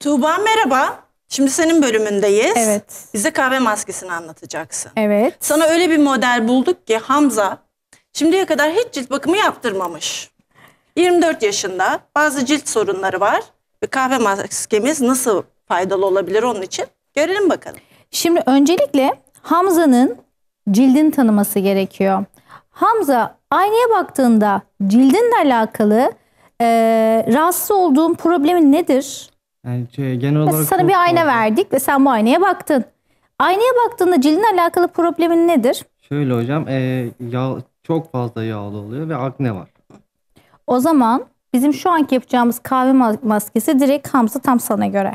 Tuğba merhaba. Şimdi senin bölümündeyiz. Evet. Bize kahve maskesini anlatacaksın. Evet. Sana öyle bir model bulduk ki Hamza şimdiye kadar hiç cilt bakımı yaptırmamış. 24 yaşında bazı cilt sorunları var. Ve kahve maskemiz nasıl faydalı olabilir onun için? Görelim bakalım. Şimdi öncelikle Hamza'nın cildin tanıması gerekiyor. Hamza aynaya baktığında cildinle alakalı e, rahatsız olduğun problemi nedir? Yani şey, genel olarak sana bir ayna verdik ve sen bu aynaya baktın. Aynaya baktığında cildin alakalı problemin nedir? Şöyle hocam e, yağ, çok fazla yağlı oluyor ve akne var. O zaman bizim şu anki yapacağımız kahve maskesi direkt Hamza tam sana göre.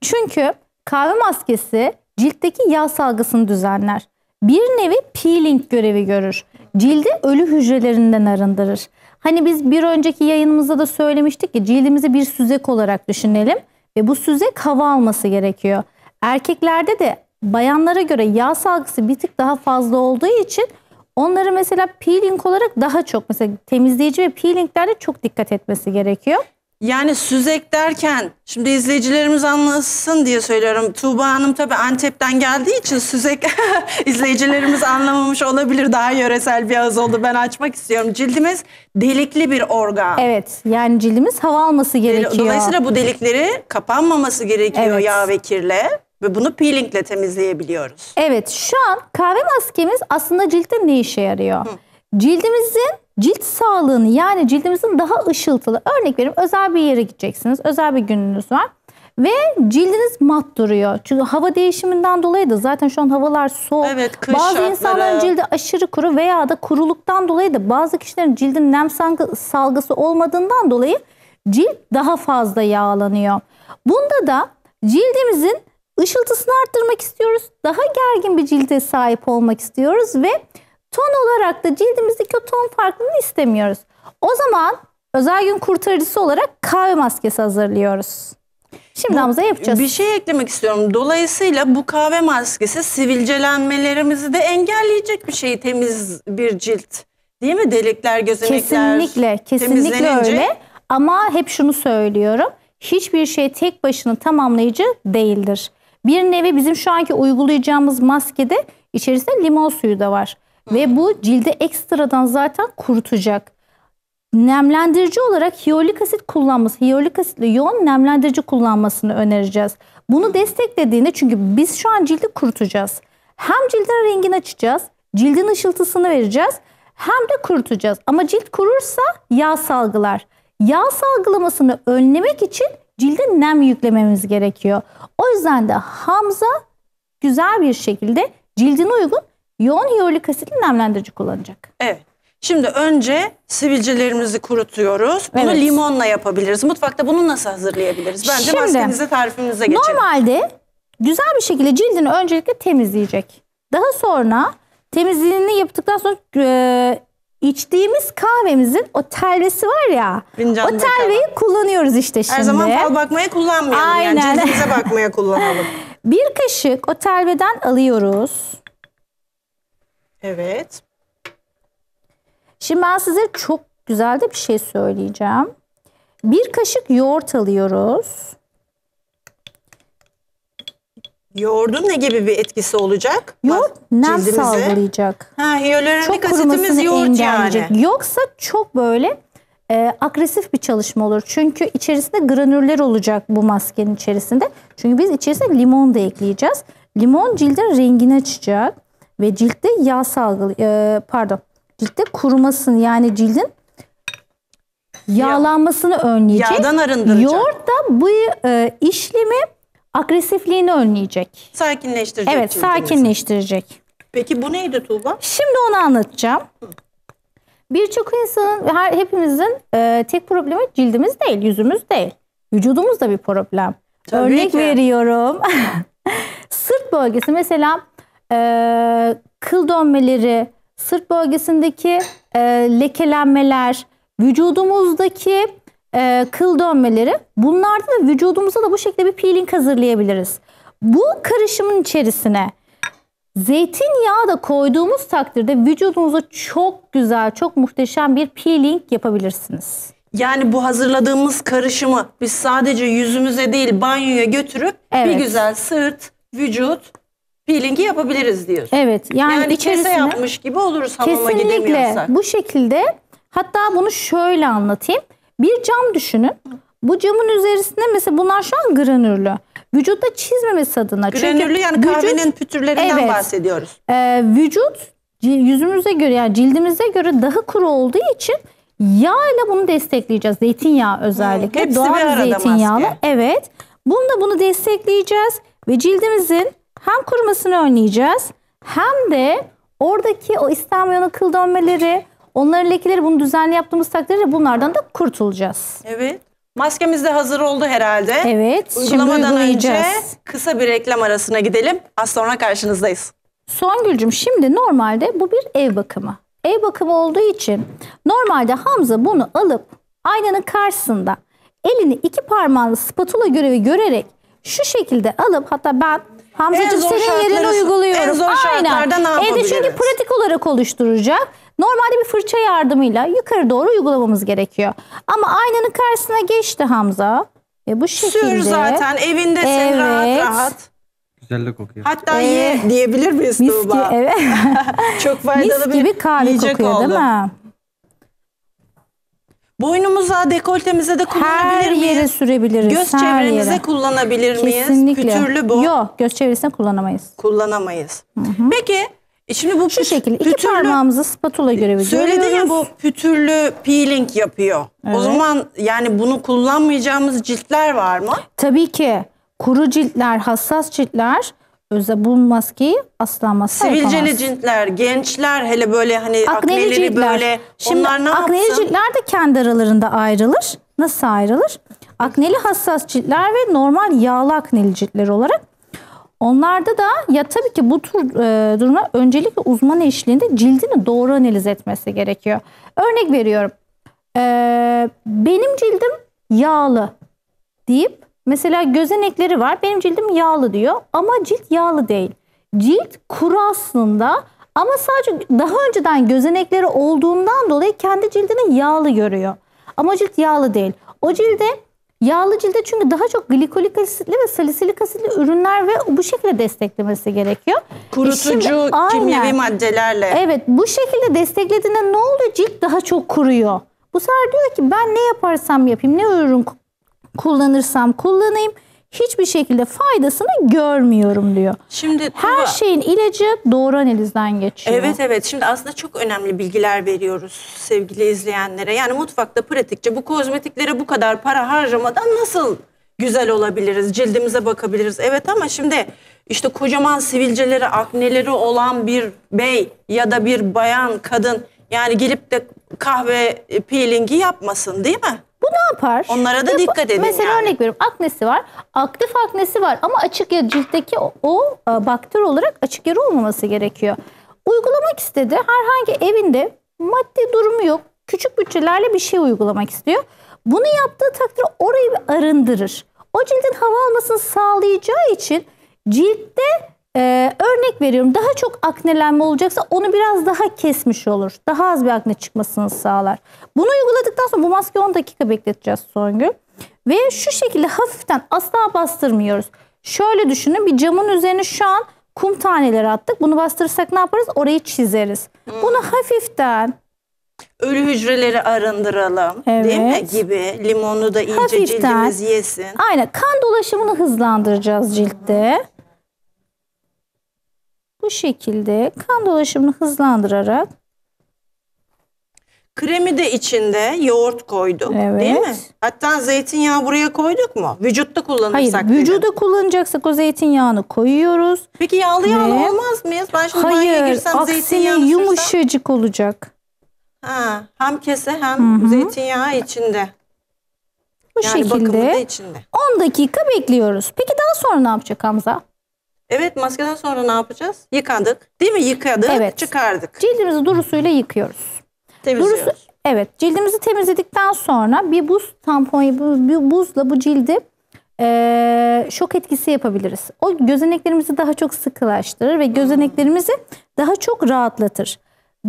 Çünkü kahve maskesi ciltteki yağ salgısını düzenler. Bir nevi peeling görevi görür. Cildi ölü hücrelerinden arındırır. Hani biz bir önceki yayınımızda da söylemiştik ki cildimizi bir süzek olarak düşünelim ve bu süzek hava alması gerekiyor. Erkeklerde de bayanlara göre yağ salgısı bir tık daha fazla olduğu için onları mesela peeling olarak daha çok mesela temizleyici ve peelinglerde çok dikkat etmesi gerekiyor. Yani süzek derken şimdi izleyicilerimiz anlasın diye söylüyorum. Tuğba Hanım tabii Antep'ten geldiği için süzek izleyicilerimiz anlamamış olabilir. Daha yöresel bir ağız oldu. Ben açmak istiyorum. Cildimiz delikli bir organ. Evet yani cildimiz hava alması gerekiyor. Dolayısıyla bu delikleri kapanmaması gerekiyor evet. yağ ve kirle. Ve bunu peelingle temizleyebiliyoruz. Evet şu an kahve maskemiz aslında ciltte ne işe yarıyor? Hı. Cildimizin cilt sağlığını yani cildimizin daha ışıltılı örnek vereyim özel bir yere gideceksiniz. Özel bir gününüz var. Ve cildiniz mat duruyor. Çünkü hava değişiminden dolayı da zaten şu an havalar soğuk. Evet, kış bazı şartları. insanların cildi aşırı kuru veya da kuruluktan dolayı da bazı kişilerin cildin nem salgısı olmadığından dolayı cilt daha fazla yağlanıyor. Bunda da cildimizin ışıltısını arttırmak istiyoruz. Daha gergin bir cilde sahip olmak istiyoruz ve Ton olarak da cildimizdeki o ton farklılığını istemiyoruz. O zaman özel gün kurtarıcısı olarak kahve maskesi hazırlıyoruz. Şimdi Hamza yapacağız. Bir şey eklemek istiyorum. Dolayısıyla bu kahve maskesi sivilcelenmelerimizi de engelleyecek bir şey. Temiz bir cilt. Değil mi? Delikler, gözenekler Kesinlikle, kesinlikle öyle. Ama hep şunu söylüyorum. Hiçbir şey tek başına tamamlayıcı değildir. Bir nevi bizim şu anki uygulayacağımız maskede içerisinde limon suyu da var. Ve bu cilde ekstradan zaten kurutacak. Nemlendirici olarak hiyolik asit kullanması, hiyolik asitle yoğun nemlendirici kullanmasını önereceğiz. Bunu desteklediğinde çünkü biz şu an cildi kurutacağız. Hem cildin rengini açacağız, cildin ışıltısını vereceğiz hem de kurutacağız. Ama cilt kurursa yağ salgılar. Yağ salgılamasını önlemek için cilde nem yüklememiz gerekiyor. O yüzden de Hamza güzel bir şekilde cildine uygun yoğun hiyerlik asitli nemlendirici kullanacak. Evet. Şimdi önce sivilcelerimizi kurutuyoruz. Bunu evet. limonla yapabiliriz. Mutfakta bunu nasıl hazırlayabiliriz? Bence Şimdi, maskenize tarifimize geçelim. Normalde güzel bir şekilde cildini öncelikle temizleyecek. Daha sonra temizliğini yaptıktan sonra e, içtiğimiz kahvemizin o telvesi var ya. Fincanda o telveyi kahve. kullanıyoruz işte şimdi. Her zaman fal bakmaya kullanmayalım. Aynen. Yani cildimize bakmaya kullanalım. bir kaşık o telveden alıyoruz. Evet. Şimdi ben size çok güzel de bir şey söyleyeceğim. Bir kaşık yoğurt alıyoruz. Yoğurdun ne gibi bir etkisi olacak? Yoğurt Bak, nem cildimize. salgılayacak. hyaluronik asitimiz yoğurt engelleyecek. yani. Yoksa çok böyle e, agresif bir çalışma olur. Çünkü içerisinde granüller olacak bu maskenin içerisinde. Çünkü biz içerisine limon da ekleyeceğiz. Limon cildin rengini açacak ve ciltte yağ salgı e, pardon ciltte kurumasını yani cildin yağlanmasını önleyecek. Yağdan arındıracak. Yoğurt da bu e, işlemi agresifliğini önleyecek. Sakinleştirecek. Evet sakinleştirecek. Peki bu neydi Tuğba? Şimdi onu anlatacağım. Birçok insanın, her hepimizin e, tek problemi cildimiz değil, yüzümüz değil. Vücudumuz da bir problem. Tabii Örnek ki. veriyorum. Sırt bölgesi mesela e, kıl dönmeleri, sırt bölgesindeki e, lekelenmeler, vücudumuzdaki e, kıl dönmeleri bunlarda da vücudumuza da bu şekilde bir peeling hazırlayabiliriz. Bu karışımın içerisine zeytinyağı da koyduğumuz takdirde vücudunuza çok güzel, çok muhteşem bir peeling yapabilirsiniz. Yani bu hazırladığımız karışımı biz sadece yüzümüze değil banyoya götürüp evet. bir güzel sırt, vücut, peelingi yapabiliriz diyorsun. Evet. Yani, yani kese yapmış gibi oluruz hamama Kesinlikle bu şekilde hatta bunu şöyle anlatayım. Bir cam düşünün. Bu camın üzerinde mesela bunlar şu an granürlü. Vücutta çizmemesi adına. Granürlü Çünkü yani kahvenin pütürlerinden evet, bahsediyoruz. E, vücut yüzümüze göre yani cildimize göre daha kuru olduğu için yağ ile bunu destekleyeceğiz. Zeytinyağı özellikle. Hmm, hepsi doğal bir arada zeytinyağlı. Maske. Evet. Bunu da bunu destekleyeceğiz ve cildimizin hem kurumasını önleyeceğiz hem de oradaki o İstanbul'un kıl dönmeleri, onların lekeleri bunu düzenli yaptığımız takdirde bunlardan da kurtulacağız. Evet. Maskemiz de hazır oldu herhalde. Evet. Uygulamadan önce kısa bir reklam arasına gidelim. Az sonra karşınızdayız. Songül'cüm şimdi normalde bu bir ev bakımı. Ev bakımı olduğu için normalde Hamza bunu alıp aynanın karşısında elini iki parmağını spatula görevi görerek şu şekilde alıp hatta ben Hamzacığım senin yerine şartları- uyguluyorum. en zor şartlarda ne Evde çünkü pratik olarak oluşturacak. Normalde bir fırça yardımıyla yukarı doğru uygulamamız gerekiyor. Ama aynanın karşısına geçti Hamza. Ve bu şekilde. Sür zaten evindesin rahat Evet. rahat. Güzel de kokuyor. Hatta ye diyebilir miyiz Mis ki Tuğba? evet. Çok faydalı Mis bir gibi kahve yiyecek kokuyor oldu. değil mi? Boynumuza, dekoltemize de kullanabilir Her miyiz? Her yere sürebiliriz. Göz Her çevremize yere. kullanabilir miyiz? Kesinlikle. Pütürlü bu. Yok, göz çevresine kullanamayız. Kullanamayız. Hı -hı. Peki, şimdi bu şu şekilde pütürlü, parmağımızı spatula görebiliyoruz. Söyledin ya bu pütürlü peeling yapıyor. Evet. O zaman yani bunu kullanmayacağımız ciltler var mı? Tabii ki. Kuru ciltler, hassas ciltler özel bu maskeyi asla masaya Sivilceli yapamaz. gençler hele böyle hani akneli, böyle Şimdi onlar ne akneli yapsın? ciltler de kendi aralarında ayrılır. Nasıl ayrılır? Akneli hassas ciltler ve normal yağlı akneli ciltler olarak. Onlarda da ya tabii ki bu tür e, durumda öncelikle uzman eşliğinde cildini doğru analiz etmesi gerekiyor. Örnek veriyorum. E, benim cildim yağlı deyip Mesela gözenekleri var. Benim cildim yağlı diyor ama cilt yağlı değil. Cilt kuru aslında ama sadece daha önceden gözenekleri olduğundan dolayı kendi cildini yağlı görüyor. Ama cilt yağlı değil. O cilde yağlı cilde çünkü daha çok glikolik asitli ve salisilik asitli ürünler ve bu şekilde desteklemesi gerekiyor. E Kurutucu e şimdi, kimyevi maddelerle. Evet bu şekilde desteklediğinde ne oluyor? Cilt daha çok kuruyor. Bu sefer diyor ki ben ne yaparsam yapayım ne ürün kullanırsam kullanayım hiçbir şekilde faydasını görmüyorum diyor. Şimdi her Tuba, şeyin ilacı doğru analizden geçiyor. Evet evet. Şimdi aslında çok önemli bilgiler veriyoruz sevgili izleyenlere. Yani mutfakta pratikçe bu kozmetiklere bu kadar para harcamadan nasıl güzel olabiliriz? Cildimize bakabiliriz. Evet ama şimdi işte kocaman sivilceleri, akneleri olan bir bey ya da bir bayan, kadın yani gelip de kahve peelingi yapmasın değil mi? Bu ne yapar? Onlara da Yap dikkat edin. Mesela yani. örnek veriyorum aknesi var. Aktif aknesi var ama açık ya ciltteki o, o e, bakteri olarak açık yara olmaması gerekiyor. Uygulamak istedi. Herhangi evinde maddi durumu yok. Küçük bütçelerle bir şey uygulamak istiyor. Bunu yaptığı takdirde orayı bir arındırır. O cildin hava almasını sağlayacağı için ciltte ee, örnek veriyorum daha çok aknelenme olacaksa onu biraz daha kesmiş olur. Daha az bir akne çıkmasını sağlar. Bunu uyguladıktan sonra bu maskeyi 10 dakika bekleteceğiz son gün Ve şu şekilde hafiften asla bastırmıyoruz. Şöyle düşünün bir camın üzerine şu an kum taneleri attık. Bunu bastırırsak ne yaparız? Orayı çizeriz. Hmm. Bunu hafiften ölü hücreleri arındıralım evet. değil mi gibi limonu da iyice Hafiften, cildimiz yesin. Aynen kan dolaşımını hızlandıracağız ciltte. Bu şekilde kan dolaşımını hızlandırarak. Kremi de içinde yoğurt koyduk evet. değil mi? Hatta zeytinyağı buraya koyduk mu? Vücutta kullanırsak. Hayır vücuda mi? kullanacaksak o zeytinyağını koyuyoruz. Peki yağlı yağlı Ve... olmaz mıyız? Ben şimdi Hayır, girsem aksine yumuşacık olacak. Ha, hem kese hem Hı -hı. zeytinyağı içinde. Bu yani şekilde 10 dakika bekliyoruz. Peki daha sonra ne yapacak Hamza? Evet maskeden sonra ne yapacağız? Yıkadık. Değil mi? Yıkadık, evet. çıkardık. Cildimizi durusuyla yıkıyoruz. Temizliyoruz. Durusu, evet cildimizi temizledikten sonra bir buz tamponu, bir buzla bu cildi e, şok etkisi yapabiliriz. O gözeneklerimizi daha çok sıkılaştırır ve gözeneklerimizi daha çok rahatlatır.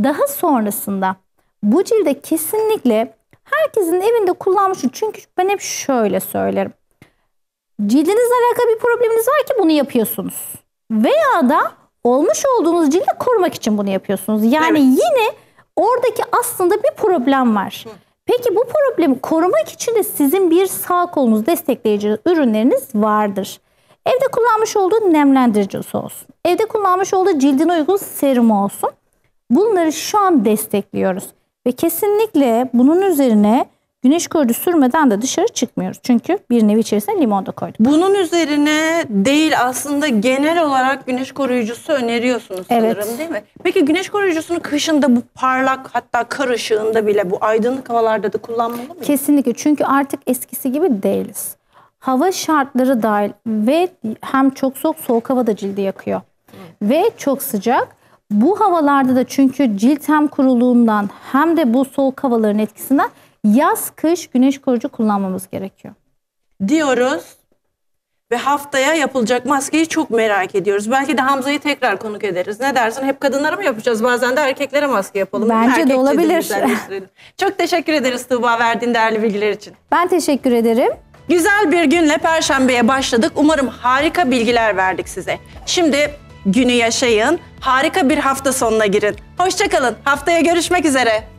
Daha sonrasında bu cilde kesinlikle herkesin evinde kullanmış çünkü ben hep şöyle söylerim cildinizle alakalı bir probleminiz var ki bunu yapıyorsunuz. Veya da olmuş olduğunuz cildi korumak için bunu yapıyorsunuz. Yani evet. yine oradaki aslında bir problem var. Peki bu problemi korumak için de sizin bir sağ kolunuz destekleyici ürünleriniz vardır. Evde kullanmış olduğu nemlendiricisi olsun. Evde kullanmış olduğu cildine uygun serum olsun. Bunları şu an destekliyoruz. Ve kesinlikle bunun üzerine Güneş koruyucu sürmeden de dışarı çıkmıyoruz. Çünkü bir nevi içerisine limon da koyduk. Bunun üzerine değil aslında genel olarak güneş koruyucusu öneriyorsunuz sanırım evet. değil mi? Peki güneş koruyucusunu kışında bu parlak hatta kar ışığında bile bu aydınlık havalarda da kullanmalı mıyız? Kesinlikle çünkü artık eskisi gibi değiliz. Hava şartları dahil ve hem çok soğuk soğuk havada cildi yakıyor. Hı. Ve çok sıcak. Bu havalarda da çünkü cilt hem kuruluğundan hem de bu soğuk havaların etkisinden Yaz, kış güneş koruyucu kullanmamız gerekiyor. Diyoruz ve haftaya yapılacak maskeyi çok merak ediyoruz. Belki de Hamza'yı tekrar konuk ederiz. Ne dersin? Hep kadınlara mı yapacağız? Bazen de erkeklere maske yapalım. Bence de olabilir. çok teşekkür ederiz Tuğba verdiğin değerli bilgiler için. Ben teşekkür ederim. Güzel bir günle Perşembe'ye başladık. Umarım harika bilgiler verdik size. Şimdi günü yaşayın. Harika bir hafta sonuna girin. Hoşçakalın. Haftaya görüşmek üzere.